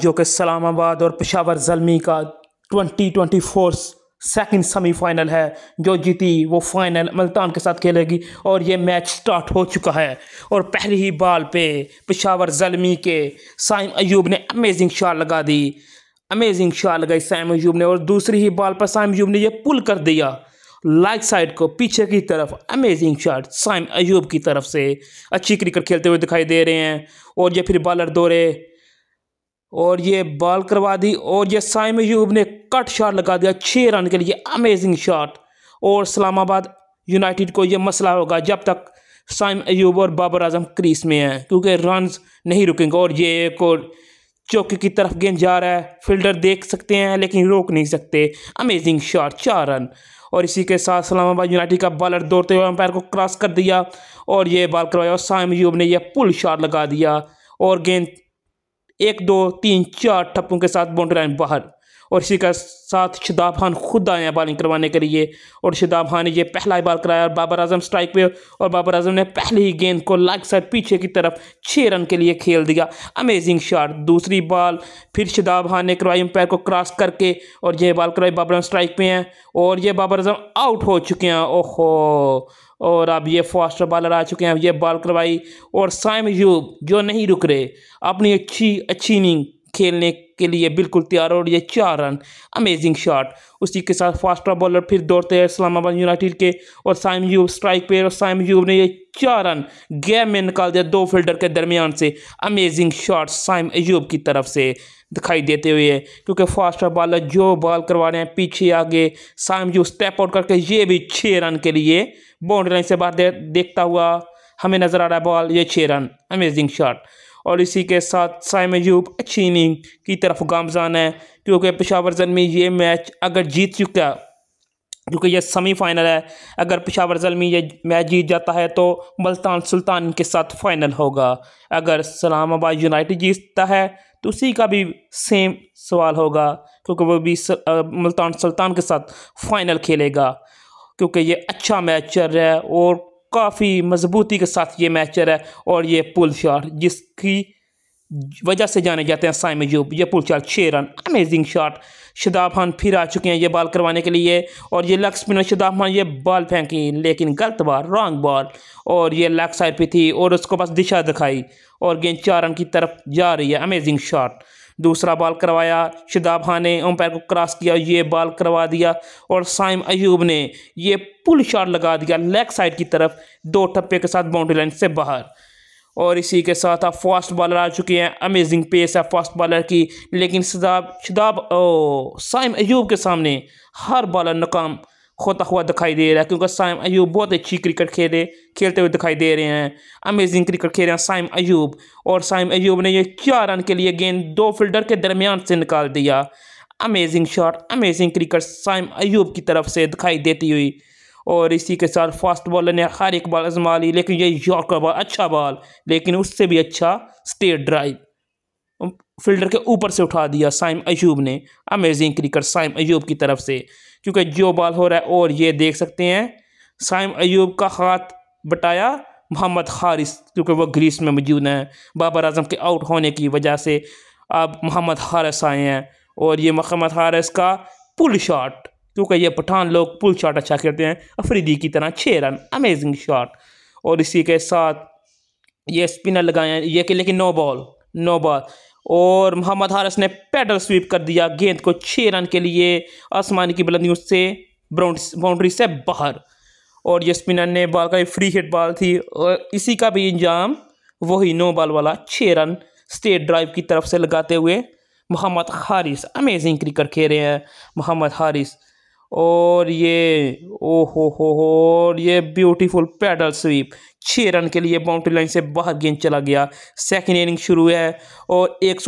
जो कि सलामाबाद और पेशावर जलमी का 2024 सेकंड सेमीफाइनल है जो जीती वो फाइनल मुल्तान के साथ खेलेगी और ये मैच स्टार्ट हो चुका है और पहली ही बॉल पे पेशावर जलमी के साइम अयूब ने अमेजिंग शॉट लगा दी अमेजिंग शॉट लगाई साइम अयूब ने और दूसरी ही बॉल पर साइम अयूब ने यह पुल कर दिया लाइट साइड को पीछे की तरफ अमेजिंग शॉट साइम अयूब की तरफ से अच्छी क्रिकेट खेलते हुए दिखाई दे रहे हैं और ये फिर बॉलर दौरे और ये बॉल करवा दी और ये साइम यूब ने कट शॉट लगा दिया छः रन के लिए अमेजिंग शॉट और इस्लामाबाद यूनाइटेड को ये मसला होगा जब तक साइम ऐब और बाबर आजम क्रीस में हैं क्योंकि रन नहीं रुकेंगे और ये एक और चौके की तरफ गेंद जा रहा है फील्डर देख सकते हैं लेकिन रोक नहीं सकते अमेजिंग शॉट चार रन और इसी के साथ इस्लामाबाद यूनाइटेड का बॉलर दौड़ते हुए अंपायर को क्रॉस कर दिया और ये बॉल करवाया और साइम यूब ने यह पुल शॉट लगा दिया और गेंद एक दो तीन चार ठप्पों के साथ बाउंड्री लाइन बाहर और इसी का साथ शिदाब खान खुद आए हैं बॉलिंग करवाने के लिए और शिदाब खान ने यह पहला ही बॉल कराया और बाबर आजम स्ट्राइक पे और बाबर आजम ने पहले ही गेंद को लाग साइड पीछे की तरफ छः रन के लिए खेल दिया अमेजिंग शॉट दूसरी बॉल फिर शिदाब खान ने करवाई अंपायर को क्रॉस करके और यह बॉल करवाई बाबर आजम स्ट्राइक पे हैं और ये बाबर आजम आउट हो चुके हैं ओहो और अब ये फास्ट बॉलर आ चुके हैं अब ये बॉल करवाई और साइम यूब जो नहीं रुक रहे अपनी अच्छी अच्छी इनिंग खेलने के लिए बिल्कुल तैयार और ये चार रन अमेजिंग शॉट उसी के साथ फास्ट बॉलर फिर दौड़ते हैं इस्लामाबाद यूनाइटेड के और साइम यूब स्ट्राइक पे और साइम यूब ने ये चार रन गेम में निकाल दिया दो फील्डर के दरमियान से अमेजिंग शॉट साइम यूब की तरफ से दिखाई देते हुए है क्योंकि फास्ट बॉलर जो बॉल करवा रहे हैं पीछे आगे साइम यूब स्टेप आउट करके ये भी छः रन के लिए बाउंड्री लाइन से बाहर दे, देखता हुआ हमें नज़र आ रहा है बॉल ये छः रन अमेजिंग शॉट और इसी के साथ साइम यूब इनिंग की तरफ गामजान है क्योंकि पेशावर जन में ये मैच अगर जीत चुका क्योंकि यह सेमीफाइनल है अगर पेशावर जलमी ये मैच जीत जाता है तो मुल्तान सुल्तान के साथ फ़ाइनल होगा अगर सलामाबाद यूनाइटेड जीतता है तो उसी का भी सेम सवाल होगा क्योंकि वो भी मुल्तान सुल्तान के साथ फ़ाइनल खेलेगा क्योंकि ये अच्छा मैच चल रहा है और काफ़ी मजबूती के साथ ये मैचर है और ये पुल शॉट जिसकी वजह से जाने जाते हैं साइम जूब ये पुल शॉट छः run amazing shot Shadab Khan फिर आ चुके हैं ये बॉल करवाने के लिए और ये लेग स्पिनर शदाब खान ये बॉल फेंकी लेकिन गलत बॉल रॉन्ग बॉल और ये लेग साइड पे थी और उसको बस दिशा दिखाई और गेंद चार रन की तरफ जा रही है अमेजिंग शॉट दूसरा बॉल करवाया शिदाब खान ने अंपायर को क्रॉस किया ये बॉल करवा दिया और साइम अयूब ने ये पुल शॉट लगा दिया लेग साइड की तरफ दो टप्पे के साथ बाउंड्री लाइन से बाहर और इसी के साथ आप फास्ट बॉलर आ चुके हैं अमेजिंग पेस है फास्ट बॉलर की लेकिन शिदाब शिदाब ओ साइम अयूब के सामने हर बॉलर नाकाम खोता हुआ दिखाई दे रहा है क्योंकि साइम अयूब बहुत अच्छी क्रिकेट खेले खेलते हुए दिखाई दे रहे हैं अमेजिंग क्रिकेट खेल रहे हैं साइम अयूब और साइम अयूब ने ये चार रन के लिए गेंद दो फील्डर के दरमियान से निकाल दिया amazing shot amazing cricket Saim Ayub की तरफ से दिखाई देती हुई और इसी के साथ फास्ट बॉलर ने हर एक बॉल आजमा ली लेकिन ये का बॉल अच्छा बॉल लेकिन उससे भी अच्छा स्टेट ड्राइव फील्डर के ऊपर से उठा दिया साइम अयूब ने अमेजिंग क्रिकेट साइम अयूब की तरफ से क्योंकि जियो बाल हो रहा है और ये देख सकते हैं साइम अयूब का हाथ बटाया मोहम्मद हारिस क्योंकि वह ग्रीस में मौजूद हैं बाबर अजम के आउट होने की वजह से अब मोहम्मद हारिस आए हैं और ये मोहम्मद हारिस का पुल शॉट क्योंकि ये पठान लोग पुल शॉट अच्छा खेलते हैं अफरीदी की तरह छः रन अमेजिंग शॉट और इसी के साथ ये स्पिनर लगाए हैं ये कि लेकिन नो बॉल नो बॉल और मोहम्मद हारिस ने पैडल स्वीप कर दिया गेंद को छः रन के लिए आसमान की बुलंदियों से बाउंड्री से बाहर और ये स्पिनर ने बॉल का फ्री हिट बॉल थी और इसी का भी इंजाम वही नो बॉल वाला छः रन स्टेट ड्राइव की तरफ से लगाते हुए मोहम्मद हारिस अमेजिंग क्रिकेट खेल रहे हैं मोहम्मद हारिस और ये ओ हो हो हो और ये ब्यूटीफुल पैडल स्वीप छः रन के लिए बाउंड्री लाइन से बाहर गेंद चला गया सेकेंड इनिंग शुरू है और एक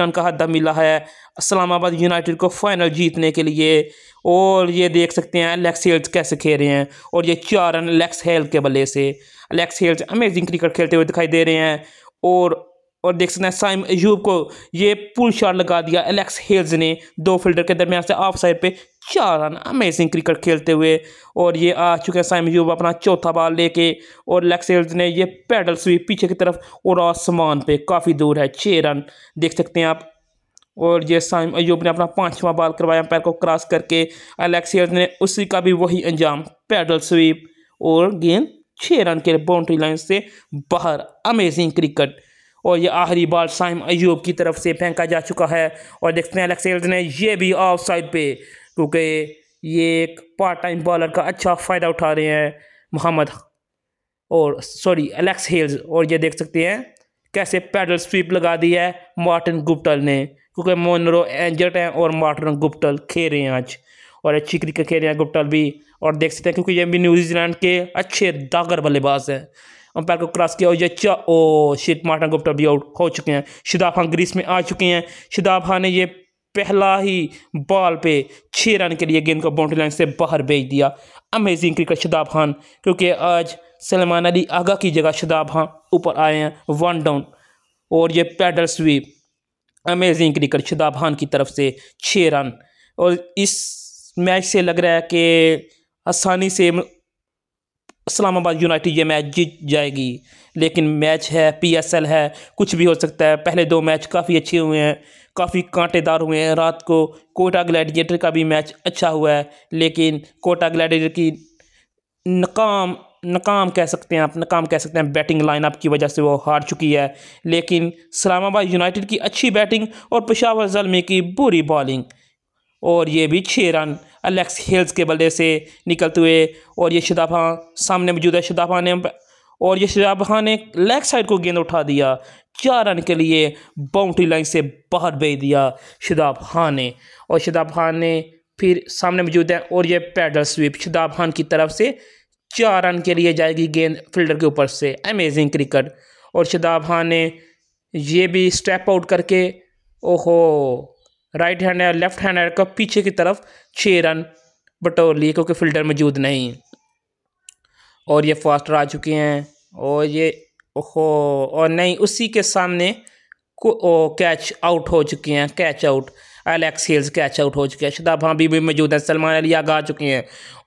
रन का हद्दा मिला है इस्लामाबाद यूनाइटेड को फाइनल जीतने के लिए और ये देख सकते हैं लेक्स हेल्स कैसे खेल रहे हैं और ये चार रन लेक्स हेल्थ के बल्ले से लेक्स हेल्स अमेजिंग क्रिकेट खेलते हुए दिखाई दे रहे हैं और और देख सकते हैं साइम अयूब को ये पुल शॉट लगा दिया एलेक्स हेल्स ने दो फील्डर के दरमियान से ऑफ साइड पे चार रन अमेजिंग क्रिकेट खेलते हुए और ये आ चुके हैं साइम यूब अपना चौथा बॉल लेके और लेक्सेल्स ने ये पैडल स्वीप पीछे की तरफ और आसमान पे काफ़ी दूर है छः रन देख सकते हैं आप और ये साइम अयूब ने अपना पाँचवा बॉल करवाया पैर को क्रॉस करके अलेक्सियस ने उसी का भी वही अंजाम पैडल स्वीप और गेंद छः रन के बाउंड्री लाइन से बाहर अमेजिंग क्रिकेट और ये आखिरी बॉल साइम अयूब की तरफ से फेंका जा चुका है और देखते हैं अलेक्सेल्स ने ये भी ऑफ साइड पे क्योंकि ये एक पार्ट टाइम बॉलर का अच्छा फ़ायदा उठा रहे हैं मोहम्मद और सॉरी एलेक्स हेल्स और ये देख सकते हैं कैसे पैडल स्वीप लगा दी है मार्टिन गुप्टल ने क्योंकि मोनरो एंजट हैं और मार्टिन गुप्टल खेल रहे हैं आज और अच्छी क्रिकेट खेल रहे हैं गुप्टल भी और देख सकते हैं क्योंकि ये भी न्यूजीलैंड के अच्छे दागर बल्लेबाज हैं अंपायर को क्रॉस किया और ये अच्छा ओ शीत मार्टिन गुप्टल भी आउट हो चुके हैं शिदाफ खान ग्रीस में आ चुके हैं शिदाफ खान ने ये पहला ही बॉल पे छः रन के लिए गेंद को बाउंड्री लाइन से बाहर भेज दिया अमेजिंग क्रिकेट शदाब खान क्योंकि आज सलमान अली आगा की जगह शदाब खान ऊपर आए हैं वन डाउन और ये paddle sweep amazing cricket Shadab Khan की तरफ से छः रन और इस मैच से लग रहा है कि आसानी से इस्लामाबाद यूनाइटेड ये मैच जीत जाएगी लेकिन मैच है पीएसएल है कुछ भी हो सकता है पहले दो मैच काफ़ी अच्छे हुए हैं काफ़ी कांटेदार हुए हैं रात को कोटा ग्लैडिएटर का भी मैच अच्छा हुआ है लेकिन कोटा ग्लैडिएटर की नकाम नकाम कह सकते हैं आप नकाम कह सकते हैं बैटिंग लाइनअप की वजह से वो हार चुकी है लेकिन इस्लामाबाद यूनाइटेड की अच्छी बैटिंग और पेशावर जलमे की बुरी बॉलिंग और ये भी छः रन अलेक्स हिल्स के बल्ले से निकलते हुए और ये शदाफा सामने मौजूद है शदाफा ने और ये शाहब खान ने लेग साइड को गेंद उठा दिया चार रन के लिए बाउंड्री लाइन से बाहर भेज दिया शदाब खान ने और शदाब खान ने फिर सामने मौजूद है और ये पैडल स्वीप शदाब खान की तरफ से चार रन के लिए जाएगी गेंद फील्डर के ऊपर से अमेजिंग क्रिकेट और शदाब खान ने ये भी स्टेप आउट करके ओहो राइट हैंड लेफ्ट हैंड का पीछे की तरफ छः रन बटोर लिए क्योंकि फील्डर मौजूद नहीं और ये फास्टर आ चुके हैं और ये हो और नहीं उसी के सामने कैच आउट हो चुके हैं catch out Alex Hales catch out हो चुके हैं शदाब हाँ भी मौजूद हैं सलमान अली आगा आ चुके हैं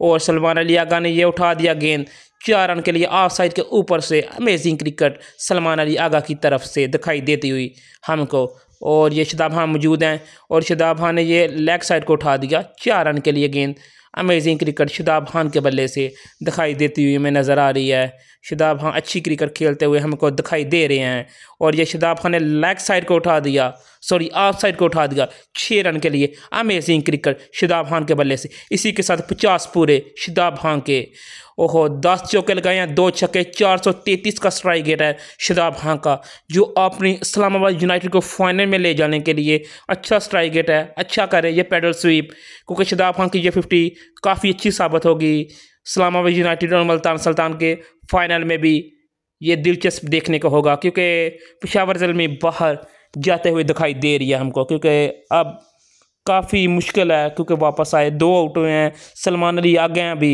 और सलमान अली आगा ने ये उठा दिया गेंद चार रन के लिए ऑफ साइड के ऊपर से अमेजिंग क्रिकेट सलमान अली आगा की तरफ से दिखाई देती हुई हमको और ये शदाब हाँ मौजूद हैं और शदाब हाँ ने ये लेग साइड को उठा दिया चार रन के लिए गेंद अमेजिंग क्रिकेट शुदाब खान के बल्ले से दिखाई देती हुई हमें नज़र आ रही है शुदाब खान अच्छी क्रिकेट खेलते हुए हमको दिखाई दे रहे हैं और ये शुदाब खान ने लेग साइड को उठा दिया सॉरी ऑफ साइड को उठा दिया छः रन के लिए अमेजिंग क्रिकेट शुदाब खान के बल्ले से इसी के साथ पचास पूरे शुदाब खान के ओहो दस चौके लगाए हैं दो छक्के चार सौ तैंतीस का स्ट्राइक रेट है शदाब हाँ का जो अपनी इस्लामाबाद यूनाइटेड को फाइनल में ले जाने के लिए अच्छा स्ट्राइक रेट है अच्छा करे ये पेडल स्वीप क्योंकि शदाब हाँ की ये फिफ्टी काफ़ी अच्छी साबित होगी इस्लामाबाद यूनाइटेड और मुल्तान सुल्तान के फाइनल में भी ये दिलचस्प देखने को होगा क्योंकि पेशावर जल में बाहर जाते हुए दिखाई दे रही है हमको क्योंकि अब काफ़ी मुश्किल है क्योंकि वापस आए दो आउट हुए हैं सलमान अली आ हैं अभी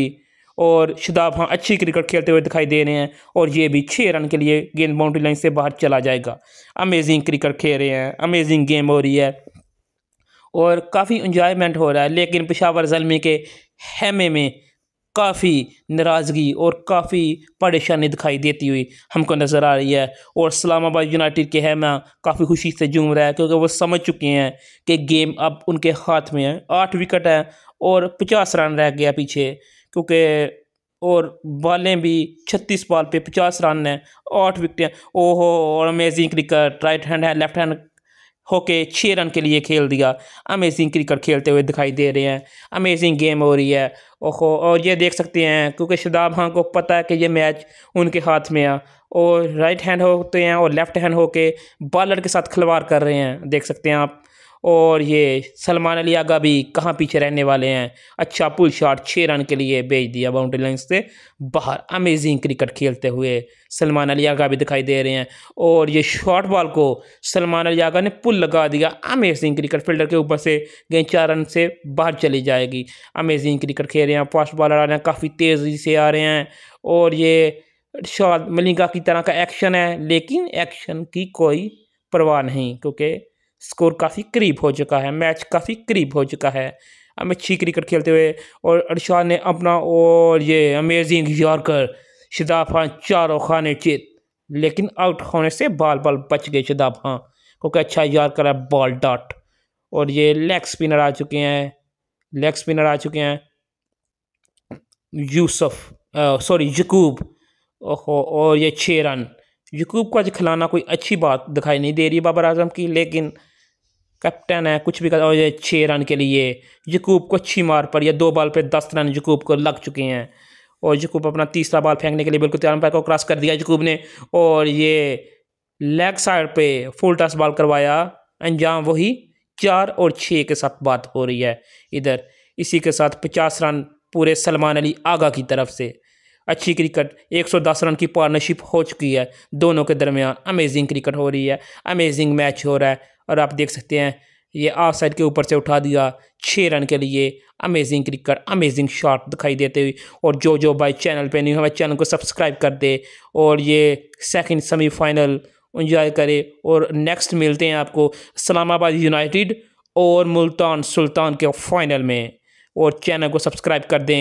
और शुदाब हाँ अच्छी क्रिकेट खेलते हुए दिखाई दे रहे हैं और ये भी छः रन के लिए गेंद बाउंड्री लाइन से बाहर चला जाएगा अमेजिंग क्रिकेट खेल रहे हैं अमेजिंग गेम हो रही है और काफ़ी इंजॉयमेंट हो रहा है लेकिन पिशावर जलमी के हेमे में काफ़ी नाराज़गी और काफ़ी परेशानी दिखाई देती हुई हमको नज़र आ रही है और इस्लामाबाद यूनाइटेड के हेमा काफ़ी खुशी से झूम रहा है क्योंकि वो समझ चुके हैं कि गेम अब उनके हाथ में है आठ विकेट हैं और पचास रन रह गया पीछे क्योंकि और बॉलें भी छत्तीस बॉल पे पचास रन है आठ विकटें ओहो और अमेजिंग क्रिकेट राइट हैंड है लेफ्ट हैंड होके छः रन के लिए खेल दिया अमेजिंग क्रिकेट खेलते हुए दिखाई दे रहे हैं अमेजिंग गेम हो रही है ओहो और ये देख सकते हैं क्योंकि शदाब खां को पता है कि ये मैच उनके हाथ में है और राइट हैंड होते हैं और लेफ्ट हैंड होके बॉलर के साथ खिलवाड़ कर रहे हैं देख सकते हैं आप और ये सलमान अली आगा भी कहाँ पीछे रहने वाले हैं अच्छा पुल शॉट छः रन के लिए भेज दिया बाउंड्री लाइन से बाहर अमेजिंग क्रिकेट खेलते हुए सलमान अली आगा भी दिखाई दे रहे हैं और ये शॉर्ट बॉल को सलमान अली आगा ने पुल लगा दिया अमेजिंग क्रिकेट फील्डर के ऊपर से गेंद चार रन से बाहर चली जाएगी अमेजिंग क्रिकेट खेल रहे हैं फास्ट बॉलर आ रहे हैं काफ़ी तेज़ी से आ रहे हैं और ये शॉर्ट मलिंगा की तरह का एक्शन है लेकिन एक्शन की कोई परवाह नहीं क्योंकि स्कोर काफ़ी करीब हो चुका है मैच काफ़ी करीब हो चुका है हम अच्छी क्रिकेट खेलते हुए और अरशाद ने अपना और ये अमेजिंग यॉर्कर शिदाब खान चारों खान चित चेत लेकिन आउट होने से बाल बाल बच गए शिदाब खान क्योंकि अच्छा यॉर्कर है बॉल डॉट और ये लेग स्पिनर आ चुके हैं लेग स्पिनर आ चुके हैं यूसफ सॉरी यकूब ओहो और ये छः रन यकूब को आज खिलाना कोई अच्छी बात दिखाई नहीं दे रही बाबर आजम की लेकिन कैप्टन है कुछ भी कर छः रन के लिए यकूब को अच्छी मार पर या दो बॉल पर दस रन यकूब को लग चुके हैं और यकूब अपना तीसरा बॉल फेंकने के लिए बिल्कुल तैयार पैर को क्रॉस कर दिया यकूब ने और ये लेग साइड पे फुल टॉस बॉल करवाया अंजाम वही चार और छः के साथ बात हो रही है इधर इसी के साथ पचास रन पूरे सलमान अली आगा की तरफ से अच्छी क्रिकेट 110 रन की पार्टनरशिप हो चुकी है दोनों के दरमियान अमेजिंग क्रिकेट हो रही है अमेजिंग मैच हो रहा है और आप देख सकते हैं ये आफ साइड के ऊपर से उठा दिया छः रन के लिए अमेजिंग क्रिकेट अमेजिंग शॉट दिखाई देते हुए और जो जो भाई चैनल पे नहीं हमारे चैनल को सब्सक्राइब कर दे और ये सेकंड सेमीफाइनल इंजॉय करे और नेक्स्ट मिलते हैं आपको इस्लामाबाद यूनाइटेड और मुल्तान सुल्तान के फाइनल में और चैनल को सब्सक्राइब कर दें